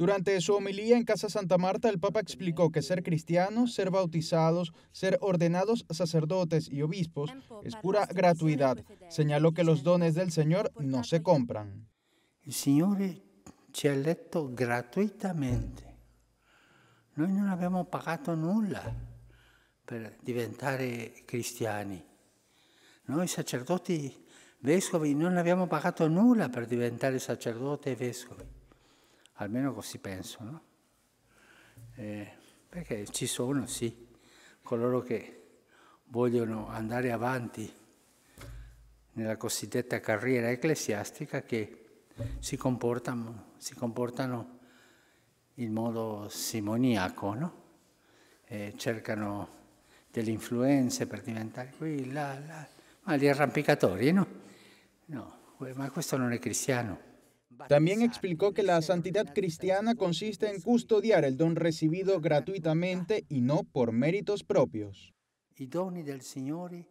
Durante su homilía en Casa Santa Marta, el Papa explicó que ser cristiano, ser bautizados, ser ordenados sacerdotes y obispos es pura gratuidad. Señaló que los dones del Señor no se compran. El Señor nos ha electo gratuitamente. no non abbiamo pagato nulla per diventare eh, cristiani. Noi sacerdoti vescovi non abbiamo pagado nulla para diventare sacerdoti e vescovi. almeno così penso, no? eh, perché ci sono, sì, coloro che vogliono andare avanti nella cosiddetta carriera ecclesiastica che si comportano, si comportano in modo simoniaco, no? eh, cercano delle influenze per diventare qui, là, là, ma gli arrampicatori, no? No, ma questo non è cristiano. También explicó que la santidad cristiana consiste en custodiar el don recibido gratuitamente y no por méritos propios. del